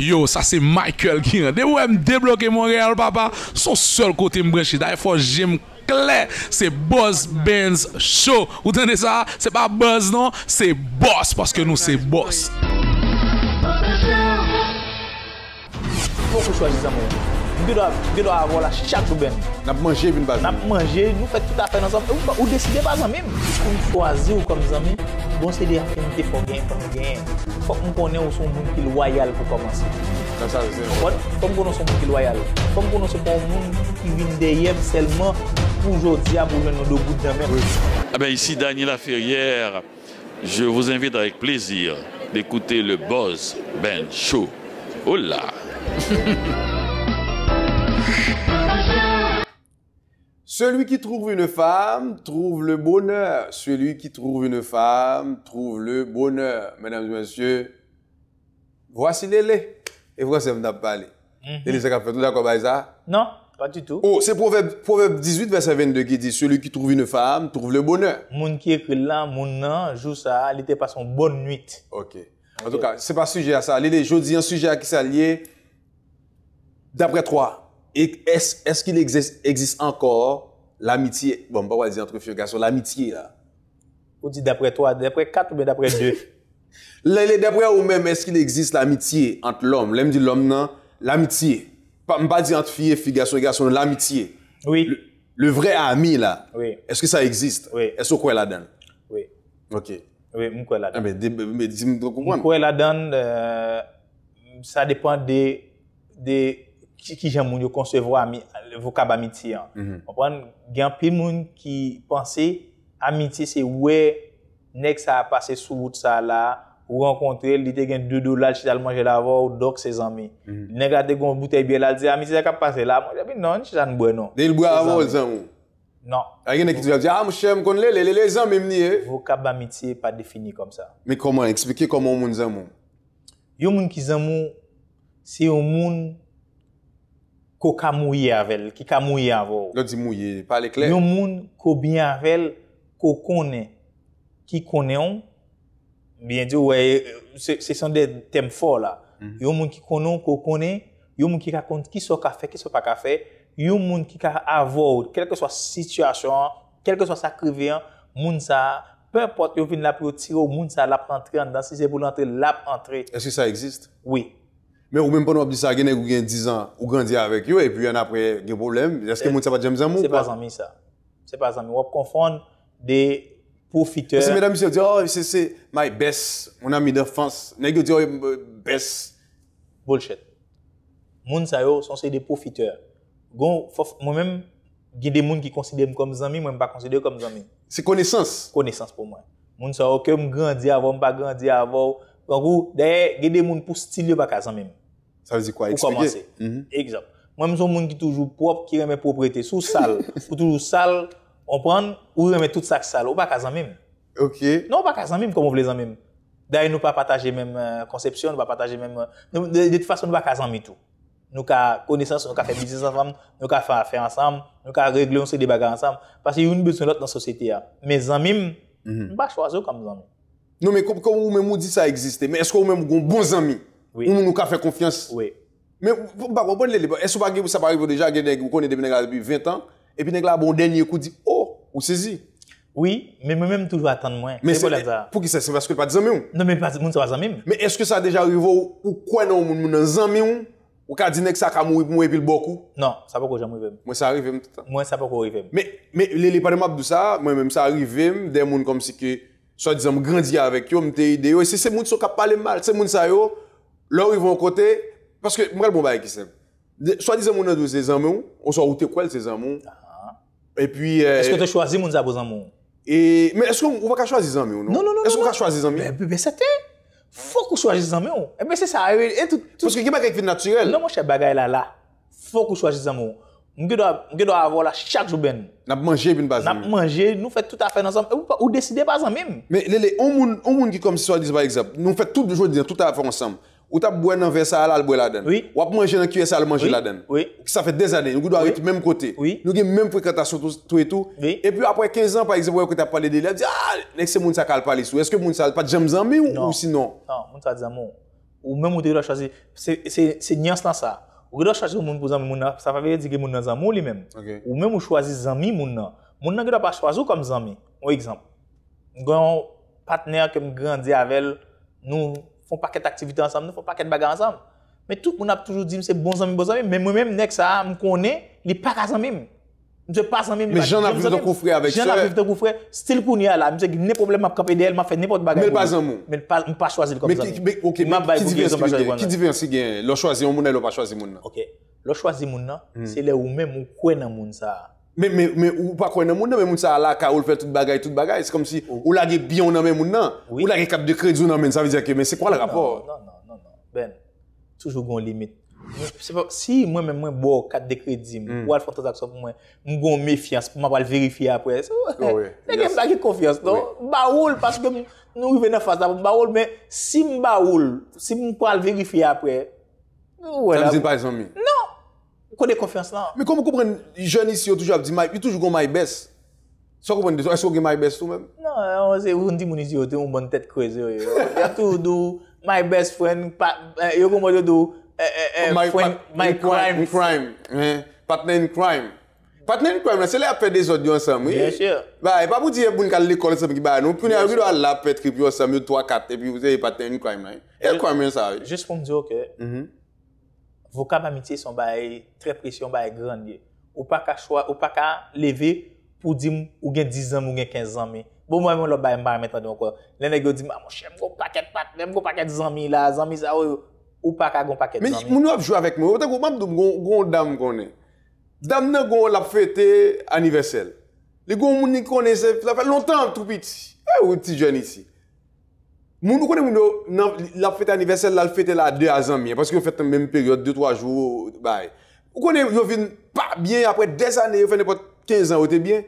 Yo, sa se Michael Giner. De ou em debloke mon gen al papa? Son sol kote mbrenche. Da e fon jem klet. Se Buzz Banz Show. Woutende sa? Se pa Buzz non? Se Boss. Paske nou se Boss. Foko chwa li zan mwen. Il doit avoir la chaque ben n'a pas mangé, n'a pas mangé, nous faisons tout à fait ensemble. Ou, ou décidez pas ensemble. qu'on choisit, ou comme amis bon c'est des affinités pour gagner, pour gagner. Faut qu'on connaisse où sont monde qui est loyal pour commencer. Comme ça, c'est bon. Faut nous connaisse les qui loyal loyaux. Faut qu'on un les monde qui viennent derrière seulement aujourd'hui, pour mener nos deux bouts de main. Ah ben ici, Daniela Ferrière, je vous invite avec plaisir d'écouter le Boss Ben Show. Oh Selou ki trouv une fame, trouv le bonheur. Selou ki trouv une fame, trouv le bonheur. Menam, mensye, vwasi lè lè. E vwasi mnab pali. Lè lè, se kap fè, tout akwa bay sa? Nan, pa tutou. Ou, se provèb 18 vers avèn de ki di, selou ki trouv une fame, trouv le bonheur. Moun ki ek lè, moun nan, jou sa, lè te pa son bon nuit. Ok. An tou ka, se pa suje a sa. Lè lè, jodi, an suje a ki sa liye, dapre 3. E, es, es ki lè egzist ankor? L'amitye... Bon, m'ba wazi antre figaso, l'amitye la. Ou di dapre 3, dapre 4, ou dapre 2? Le, le, dapre ou men, eski l'existe l'amitye antre l'om? Le mdi l'om nan, l'amitye. M'ba wazi antre figaso, figaso, l'amitye. Oui. Le vre ami la. Oui. Eski sa eksiste? Oui. Esko kwe ladan? Oui. Ok. Oui, m'kwe ladan. Mwen, mwen, mwen, mwen, mwen, mwen, mwen, mwen, mwen, mwen, mwen, mwen, mwen, mwen, mwen, mwen, mwen vokab amiti an. Hein. Mm -hmm. Anpwen, gen pe moun ki panse, amiti se we, nek sa pase sou wout sa la, ou renkontre, li te gen 2 dola chita l manje la vo, ou dok se zanmi. Mm -hmm. Nek la te gon boute biye la, di amiti se kap pase la, mwen jabi non chita n bwe non. De ah, il bwe avon l Non. A gen ek ti jabi, a ah, mwen chem kon le, le le le zanmi mni e. Vokab amiti pa defini kom sa. Me koman, eksplike koman moun zanmou? Yo moun ki zanmou, se yo moun ko ka mouye avel, ki ka mouye avou. Lò di mouye, pale kler. Yon moun ko byen avèl, ko ki on, byen di wè, se, se son de tem for la. Mm -hmm. Yon moun ki konen, ko konen, yon moun ki ka kont ki so ka fè, ki so pa ka fè, yon moun ki ka kelke soit situasyon, kelke moun sa, peu importe yon vin la pou yo moun sa la si se pou la Est-ce que ça existe? Oui. Mè ou mè mpon wap disa genè gwen 10 an ou gandye avek yo e pi yon apre gen problem, eske moun sa pa djem zanmou? Se pa zanmi sa, se pa zanmi, wap konfon de profiteur. Se mè damis yo diyo, oh, se se, my best, moun ami defans, neg yo diyo, best. Bolchet. Moun sa yo son se de profiteur. Gon, mwen mèm, gen de moun ki konsidèm konm zanmi, mwen mpa konsidèm konm zanmi. Se konesans? Konesans pou mwen. Moun sa yo kem gandye avou, mpa gandye avou, Donc, d'ailleurs, il y a des gens pour style pas qu'à même. Ça veut dire quoi Pour commencer. Mhm. Exemple. Moi, je suis un monde qui est toujours propre, qui remet propriété sous sale. ou toujours sale, on prend, ou remet tout ça sale. Ou pas qu'à même. Ok. Non, pas qu'à même comme on en même. D'ailleurs, nous pas partager même euh, conception, nous pas partager même. Euh, de, toute façon, nous pas qu'à même tout. Nous avons connaissance, nous avons fait business ensemble, nous avons fait affaire ensemble, nous avons réglé des bagages ensemble. Parce qu'il y a une besoin l'autre dans la société. Hein. Mais amis, même, mhm. ne pouvons pas choisir comme même. Non men, kwa bon ou men mou di sa egziste, men eskwa ou men mou goun bon zami, ou moun nou ka fe konfiansi? Oui. Men, bakon, bakon, lè lè, eskwa ba ge pou sa parevo deja, genek, ou konen depen nèk la depi 20 an, epi nèk la bon denye kou di, oh, ou sezi? Oui, men mou men mou toujwa atan mwen. Men, pou ki se, se baske lè pa di zami moun? Non men, paske moun sa pa zami moun. Men, eskwa sa deja parevo ou kwen nou moun moun nan zami moun, ou ka dinek sa ka mou epil bokou? Non, sa pa kou jan m Swa di zanmou grandi ya avek yo, mte ide yo. E se se moun so ka pale mal, se moun sa yo, lor yivon kote. Paske mrel mou bon baye ki sen. Swa di zanmou nan dou se zanmou, ou sa ou te kwel se zanmou. Ah. E puis... E eh, skon te chwazi moun zanmou? E... me eskou mwen ka chwazi zanmou? Non, non, non. non eskou mwen non, ka chwazi zanmou? Non. Be, be, be, sa te. Fou kou chwazi zanmou. E be se sa a e, yoy. E, paske ki mwen kwek vit natyrel. Non mwen che bagay la la. Fou kou chwazi zanmou. Mwen ge do a avola chak jou ben. Nap manje bin bazan mwen. Nap manje, nou fè tout a fè nansan, ou deside bazan mwen. Mwen moun ki kom si sou a diz pa ekzap, nou fè tout a fè nansan, ou tap bouè nan vè sa alal bouè la den. Ou ap manje nan kiyè sa al manje la den. Ou ki sa fè dez anè, nou ge do a vè ti mèm kote. Nou ge mèm prekantasyon tou etou. E pi apre 15 an pa ekzap wè ou ki ta palè de lè, di a, ah, nek se moun sa kal palè sou. Eske moun sa pa djem zanmè ou si non? Non, moun sa dizan moun, ou mè moun de lè Ou ge dwa chwazi ou moun pou zami moun nan, sa favele di ge moun nan zanmou li menm. Ou menm ou chwazi zami moun nan, moun nan ge dwa pa chwazi ou kom zami. Ou ekzamp, nou gwa yon patner ke m grandye avel, nou foun paket aktivite ansanm, nou foun paket bagan ansanm. Men tou moun ap toujou di mse bon zami, bon zami, men mwen menm nek sa a m konen li pak a zami m. Mwen jè pas an mi. Mwen jan aviv te koufre avik se. Jan aviv te koufre. Stil kouni a la. Mwen jè geni ne problem ap kap edel. Mwen fè ne pot bagay. Mwen pas an moun. Mwen pas chwazi l kouf zan mi. Mwen ap bay pou geni. Mwen pas chwazi moun. Ki divyen si geni? L chwazi an moun an, l ou pa chwazi moun nan? OK. L chwazi moun nan, se le ou men moun kwen an moun sa. Men ou pa kwen an moun nan, men moun sa la ka ou l fè tout bagay, tout bagay. Se kom si ou la ge biyon an men moun nan, ou la ge kap de k Si mwen mwen mwen bo kat dekredi, mwen wal fantezak so pou mwen, mwen kon mefians pou mwen wal verifi apre. Ne gen mwen bagi konfians non? Baoul paske nou yon venen fasa pou mwen baoul, men si mwen baoul, si mwen wal verifi apre. Tanezin pa yon somme? Non, kon dek konfians nan. Me kon mwen koupren, yon jouni si yo toujou ap di, yon toujou kon may bes? Sok kon mwen dezon, es yo gen may bes sou men? Non, yon se yon di moun iziote, moun bon tet kreze. Yon tou yon dou, may bes fwen, yon kon mwen de dou. Eh, eh, eh, oh, my crime. My crime, eh, partner in crime. Partner in crime, se lè a fè des odyon samwe. Bien chè. Ba, e pa pou diye pou nika lè kon lè samwe ki ba anon, pou nè a yon apè tripe yon samwe, yon 3-4 epi, yon partner in crime, eh. El crime yon sa, eh. Just pou m diyo ke, mm-hmm. vokab amitye son ba yon, tre presyon ba yon gran ye, ou pa ka leve pou di m ou gen 10 anme ou gen 15 anme. Bo mwen moun lò ba yon barmè tan yon kwa, lè nè gyo di m, a mou chè m go pakèt pat, m go pakèt zanmi la ou pa ka gon paket zanmye. Moun wap jwa avèk moun, wata goun mabdoum goun dam konè. Dam nan goun la fète aniversel. Le goun moun ni konè, la fète lontan trupiti. E, ou ti jwenni si. Moun wap konè moun nan la fète aniversel, la fète la de azanmye, paskè yon fèt an mèm peryote, 2-3 jwou, bay. Wap konè yon vin pa bie, apre 10 anè, yon fè nè pot 15 an wote bie,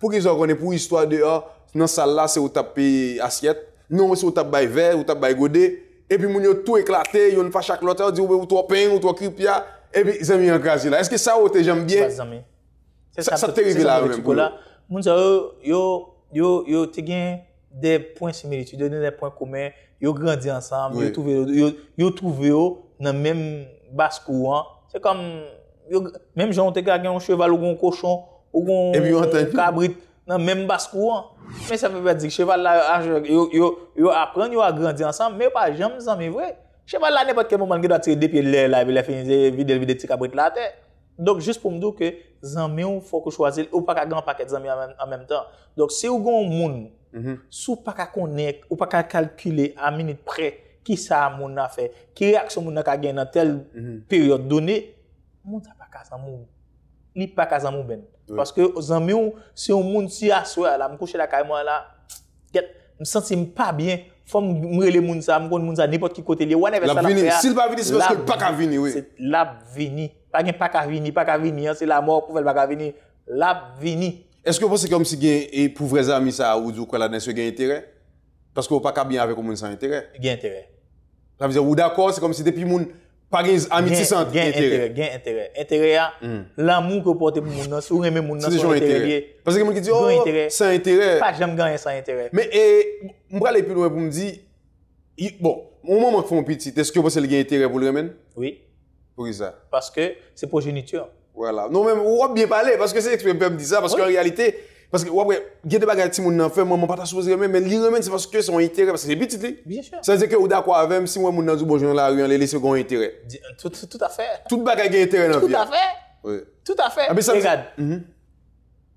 pou ki yon konè pou istwa de, ah, nan sal la se wot api asyat, nan wot se wot api bay ver, Epi moun yo tou eklate, yon fachak lote, yon di oube ou tou apen, ou tou akripia, epi zanmi yon gazila. Eske sa ou te jambye? Zanmi. Sa te rive la ve moun yo? Moun se yo, yo te gen de point similitude, yo gen de point koumen, yo grandi ansam, yo touve yo nan mem bas kouan. Se kam, mem jan ou te gen gen yon cheval ou gen yon kouchon, ou gen yon kabrit. Nan menm bas kouan. Men sepe pe dik, cheval la yo apren, yo a grandi ansan, men yo pa jam zami vwe. Cheval la nepot ke moman ge do a tiri depi lè la, bi lè finzi, vidèl, vidèl, tika brit la te. Dok, jist pou mdou ke zami ou fokou chwazil, ou pa ka gran paket zami an menm tan. Dok, se ou goun moun, mhm. sou pa ka konek, ou pa ka kalkile a minute pre, ki sa a moun na fe, ki reaksyon moun na ka gen nan tel mhm. peryote doni, moun ta pa kazan moun. Li pa kazan moun ben. Paske o zanmè ou se yon moun si aswa la, m kouche la ka yon mwen la, m sensi m pa byen, fò m mrele moun sa, m kon moun sa, nipot ki kote li, wane vè sa la fè ya. Lap vini, sil pa vini, se fòske l paka vini, wè. Lap vini, pa gen paka vini, paka vini, anse la mò, pouvel pa ka vini. Lap vini. Eske yon pense ki yon msi gen epouvre zami sa ou djouk wè la, neswe gen yterè? Paske yon paka byen avek ou moun san yterè? Gen yterè. Tamize, ou dako, se kom si depi moun... Pariz amiti sante gen intere? Gen intere, gen intere. Intere ya, l'amou ko pote pou moun nans, ou reme moun nans son intere liye. Paske moun ki di, oh, son intere. Pat jame ganyan son intere. Me e, mbra le pyo noue pou mdi, bon, moun mou mwak foun piti, teske ou pasel gen intere pou l remen? Oui. Pou ki sa? Paske se pou jenitur. Ou ap bien pale, paske se eksperimental mdi sa, paske an realite... Paske wapre, gye de bagay ti moun nan fe, moun pata soubouz remen, men li remen se paske son itere, paske se bitite. Bien chou. San zek yo ou da kwa avem, si moun moun nan zou bonjoun la riyan lè, lè se kon itere. Tout a fe. Tout bagay gen itere nan vi. Tout a fe. Oui. Tout a fe. Ah, Regade, mhm.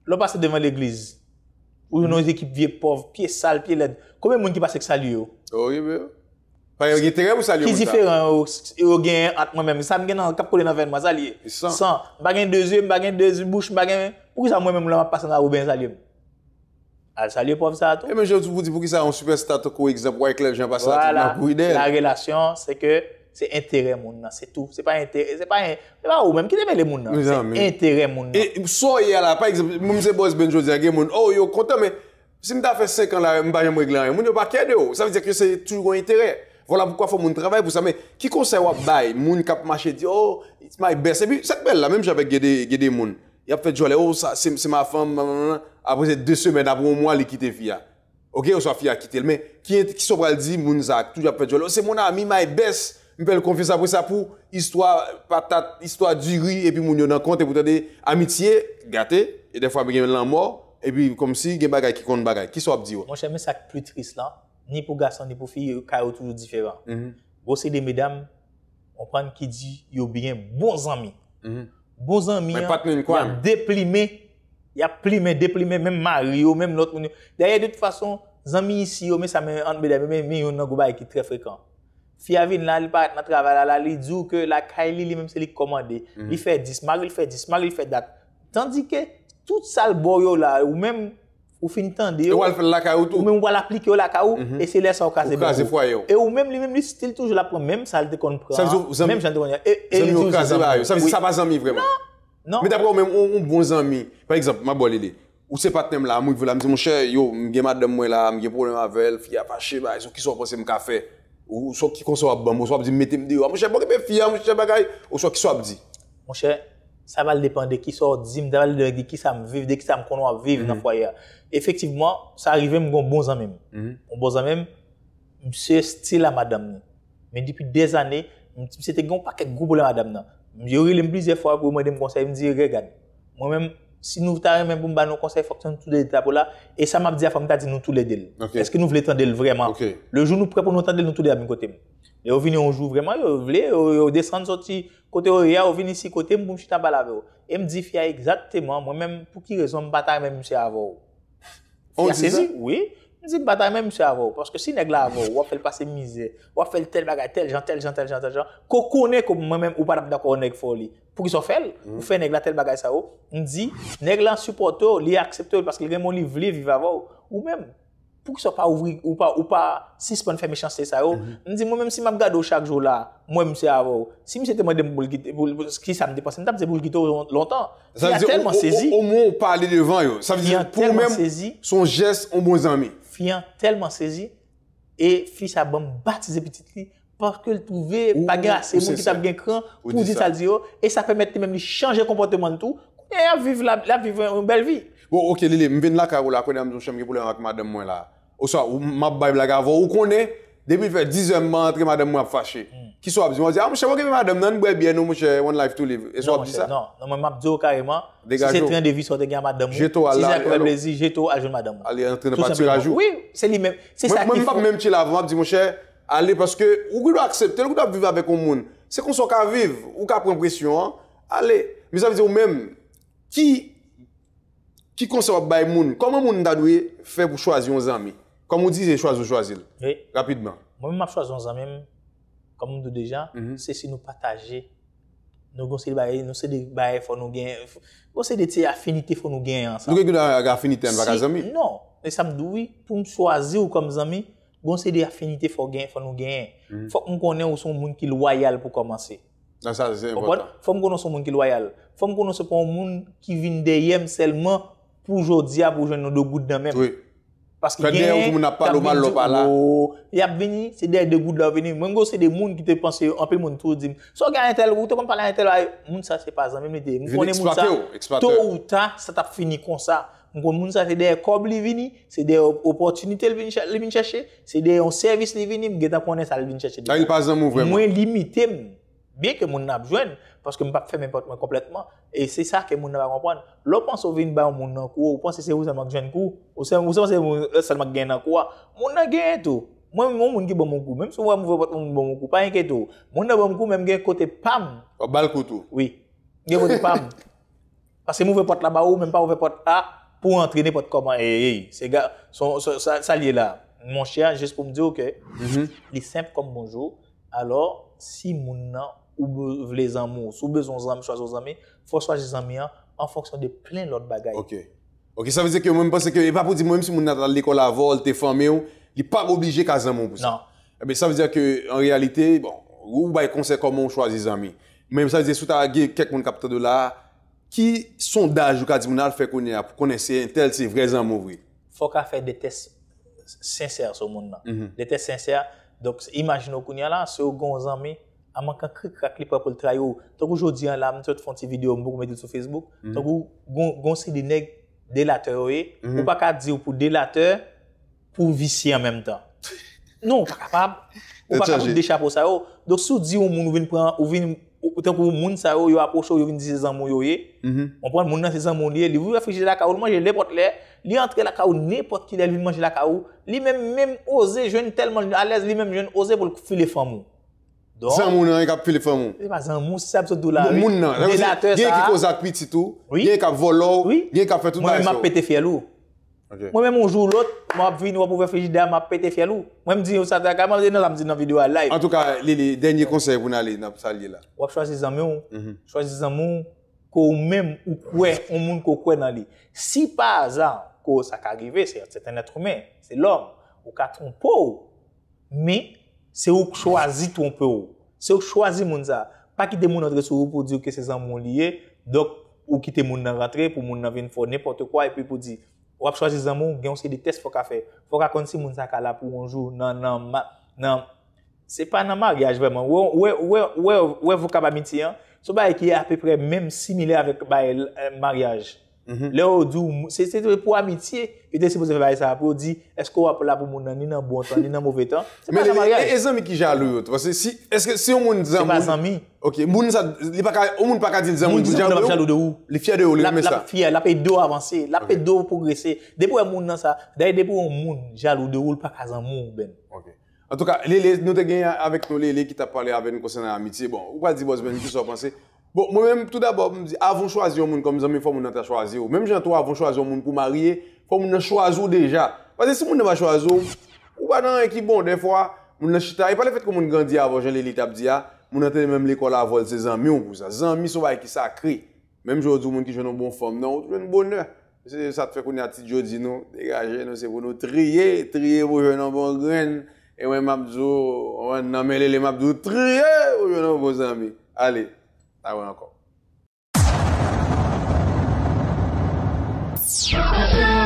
lòp ase devan l'eglize, ou yon nan yon ekip vie pov, piye sal, piye led, kome moun ki pasek sal yon? Oye be yo. Oh, Parèm gen terèm ou salye moun sa? Kiziferan ou gen at mwen mèm. Sam gen an kap kolè nan ven mwa, salye. San. Bagèn de zi m, bagèn de zi m, bouche bagèn mèm. Ou ki sa mwen mèm lèm apasana ou ben salye m? Al salye pou avisa ato. E men jè ou tu vou di pou ki sa an super statok ou ekizèp wèk lèm jèm apasana ato nan kou ide. La relasyon se ke se entere moun nan. Se tou. Se pa entere. Se pa ou mèm ki te mèm lèm moun nan. Se non, entere moun nan. E mou soye ala, pa ekizèp, Vola pou kwa fwa moun travay pou sa me. Ki konse wap bay? Moun kap mache di, oh, it's my best. Ebi, sak bel la, mèm javè gede moun. Yap fè djole, oh, se ma fan, apre se de semen ap wou mwa li kite fia. Ok, ou sa fia kite lmen. Ki sobral di, moun zak, tou jap fè djole, oh, se moun a, mi my best. Mi pel konfis apre sa pou, histwa patat, histwa diri, epi moun yon an kont, epi moun te de amitye, gate, e defwa mwen gen lan mò, epi kom si gen bagay ki kont bagay. Ki so ap di wap? Moun ni pour garçon ni pour fille, mhm. c'est toujours différent. Vous savez des mesdames, on prend qui dit, ont bien bons amis. Mm -hmm. Bons amis, ils a déplimé, il a plimé, déplimé, même ou même l'autre. D'ailleurs, de toute façon, amis ici, mais ça mesdames, mais il qui très fréquent. Fiavin là, il part dans travail dit que la Kylie lui-même c'est lui commandé. Mhm. Il fait 10, il fait 10, il fait date. Tandis que toute salle là ou même Ou fini tan de yo, ou mwen wala aplik yo laka ou, mhm. e se lese ou kaze fwayo. E ou mwen li mwen li stil touj la pran, mwen salte kon pran, mwen jan de kon ya, e, e li touj la pran. Sa mwen si sa pa zami vreman? Nan, nan. Met apwa ou mwen mwen bon zami, par ekzamp, mwen wale li, ou se paten m la, mwen vwe la, mwen se yo, mwen gen madden mwen la, mwen gen pounen m avel, fya fache, mwen se ou ki so pa se m kafe, ou so ki konsa wap ban, ou so ki metem de yo, ah, bon, mwen se boke pe fya, mwen se che bagay, ou so ki so ap di. Mwen se... ça va dépendre de qui sort ça va de qui ça me vive, de qui ça me connaît à vivre dans le mhm. foyer. Effectivement, ça arrivait, mon bon même. Mon mhm. bon ami, monsieur style à madame. Mais depuis des années, c'était un paquet de groupes à madame. J'ai eu plusieurs fois pour me demander conseil, me dire, regarde, moi-même, Si nou ta remen pou m ba nou konsey fokten nou tou dey ta pou la, e sa map di a fokten ta di nou tou dey del. Eske nou vle ten del vreman. Le jou nou prepon nou ten del nou tou dey a bin kote m. Yo vini yo jou vreman, yo vle, yo desan soti kote yo ya, yo vini si kote m pou m chita bala veyo. E m di fya exactement, mwen men pou ki rezon m batare men m chita avon. Ou oh, sezi? Oui. Je dis, bataille même, monsieur Avo, parce que si nèg là Avo, on fait le passé misère, on fait tel bagage, tel gentel tel gentel tel gens, qu'on connaît comme moi-même ou pas d'accord avec folie. Pour qu'ils soient fait, hmm. ou fait nèg là tel bagage ça, oh, on dit, nèg là supporte, il accepte parce qu'il a mon livre, vivre vit ou même, pour qu'ils soient pas ou pas, ou pas, si ce pas faire méchanceté ça, oh, hmm. on dit, moi-même, si je regarde chaque jour là, moi, monsieur Avo, si monsieur demande de me quitter, pour qui ça me dépasse, c'est pour le quitter longtemps. Ça veut saisi au moins, on parle devant, ça veut dire, pour même, son geste, on bons amis. fiyan telman sezi, e fiy sa bom bat se zepetit li, parke l touve pa gas, e moun ki tab gen kran pou di salzi yo, e sa fèmète mèm li chanje kompote moun tou, e a viv la, la viv un bel vi. Ou oh, ok, li li, mwen lak a, ou la konen amzou chanm ki pou lè an ak mwen la, ou sa, ou mabay blagav, ou konen, Demi fè, dizèm man, trè madèm moun ap fachè. Hmm. Ki sou ap zi, moun ap zi, a ah, mouche, moun ap zi madèm, nan mouche, one life, two live. E sou non, ap zi sa. Non, moun ap zi ou kareman, si se trèm de vi sou te gen madèm moun, si se akwèl de zi, jè tou, ajoun madèm moun. Alè, an trèm de patir ajou. Oui, se li mèm, se sa ki fò. Moun ap mèm chè lave, moun ap zi, mouche, alè, paske, ou kou do akseptè, ou kou do ap vivè avèk ou moun, se konso ka viv, ou ka pren presyon, Kom mm-hmm. non. ou dize, chwaz ou chwazil. Oui. Rapidman. Mwen ma chwaz ou zame, kom mwen do dejan, se se nou pataje. Nou gonsede baye, gonsede baye fò nou gen. Gonsede te affinite fò nou gen. Mwen gwen gwen affinite an vaka zame? Non. E samdoui, pou mwen chwaze ou kom zame, gonsede affinite fò gen, fò nou gen. Fò mwen konen ou son moun ki loyale pou komanse. Nan sa, se se impotant. Fò mwen konen son moun ki loyale. Fò mwen konen se pon moun ki vin deyem selman, poujou diya, pou Paske genye, tap men tupan lo, yap vini, se de de gouda vini. Mwen go se de moun ki te panse, anpe moun touzim. So genye tel, ou te kon pala genye tel, moun sa se pazan mwen mwen de. Mwen konen moun sa, to ou ta, sa tap fini kon sa. Mwen konen moun sa, se de kob li vini, se de opotunite li vini chache, se de yon servis li vini, mwen genye ta konen sa li vini chache. Ta il pazan moun vwen moun. Mwen limite moun, bien ke moun ap jwen. parce que je ne pas faire n'importe complètement. Et c'est ça que les gens ne comprendre. L'on pense au une bar, mon nan ou pense que c'est où ça m'a gêné coup, ou c'est où ça m'a gêné coup. Mon nan gêné tout. Moi, mon monde qui bon mon coup, même si moi, mon bon mon coup, pas inquiète tout. Mon n'a bon coup, même gagne côté pam. Bal bal tout. Oui. Gêné côté pam. Parce que m'ouvre porte là-bas ou même pas ouvrir porte a pour entrer n'importe comment. Et, eh, c'est eh, eh, gars, ça, ça lié là. Mon cher, juste pour me dire que, mhm. il est simple comme bonjour. Alors, si mon oube vle zan moun, soube zon zan moun, chwa zon zan moun, fwa chwa zi zan moun an, an fonksyon de plen lor bagay. Ok. Ok, sa vize ke mwen mwen pense ke, e pa pou di mwen mwen si moun natal l'ekol avol, te fan mè ou, li pa oblije ka zan moun pou si. Nan. Ebe, sa non. e vize ke, an realite, bon, ou bay konsek kon moun chwa zi zan moun. Mwen mwen sa vize, sou ta ge, kek moun kapitadou la, ki sondaj ou ka di moun al fè koun ya, pou kone se tel se vre zan moun vwe. Foka fè de test sincer sou moun a man kan krik krak li pa pou l tra yo, tonkou jodi an la, mwen sot fon ti video mbouk mwen di sou Facebook, mm. tonkou gonsi li neg delateur yo ye, mm. ou pa ka di ou pou delateur, pou vissi an menm tan. Non, ou pa ka pou dechapo sa yo, donk sou di ou moun ou vin pran, ou vin, ou tanpou moun sa yo, yo aposho, yo vin dizan moun yo ye, moun mhm. pran moun nan dizan moun ye, li vou refrije la ka ou, l manje le pot le, li antre la ka ou, nepot ki de l vi manje la ka ou, li menm menm oze, jwen telman alèz, li menm jwen o Dan. Zan moun nan yon e ka pelefe moun. Zan moun, sep se to lan. Moun nan. Yon yon ki ko zakpiti tou. Yon yon ka vo lol. Yon yon ka pe tout day ren. Mwen mwen mwen pete fye lou. Mwen mwen moun jou lout, mwen mwen vini wap ouve fye jida, mwen mwen pete fye lou. Mwen mwen mwen mwen mwen mwen mwen mwen mwen mwen mwen mwen mwen mwen mwen mwen mwen. An tou ka, li li, denye konsey pou nan li, nan sa li la. Wap chwa zi zanmoun. Chwa zi zanmoun, ko ou men, ou kwe, ou moun kwe nan li Se ou chwazi ton pe ou. Se ou chwazi moun za. Pa ki te moun nan retre sou ou pou diw ke se zan moun liye. Dok ou ki te moun nan retre pou moun nan vin fò. Nè pote kwa epi pou di. Ou ap chwazi zan moun, gen se de test fò ka fe. Po rakonsi moun za kalap ou anjou. Nan nan nan. Se pa nan maryaj vèman. Ou evo kab amiti. So ba ekye apè pre mèm simile avèk baye maryaj. Mhm. Le ou di ou moun, se te pou amitye, e de se pou se faye sa, pou ou di, esko wap la pou moun nan ni nan bon tan, ni nan mouve tan, se pa sa marye. E zanmi ki jalou yo? Se ou moun dizan moun? Se pa sa mou. Ok, moun sa, li pa ka, ou moun pa ka dizan moun? Moun dizan moun jalou de ou. Li fye de ou, li mwen sa? La pe fye, la pe do avanse, la pe do progrese. De pou moun nan sa, de pou moun jalou de ou, li pa ka zanmou ben. Ok, an tou ka, le le, nou te genye avèk nou, le le ki ta pale avèn konsen an amitye, bon, ou pa di boz Bon, mwen mèm tout d'abò mwen zi avon chwazyon moun kòm zanmè fò moun anta chwazyon. Mèm jantò avon chwazyon moun kòm marye, kòm moun an chwazyon deja. Pazè si moun anba chwazyon, ou ba nan anki bon, den fwa, moun an chitay, pa le fèt kòm moun gandiya avon jen lelit ap diya, moun anten mèm l'ekol avol se zanmè yon kousa. Zanmè sou ba ekisakri. Mèm jòdou moun ki jenon bon fòm nan, ou jenon bon nè. Se sa te fè koun yati jodi nou, degaje Hasta go.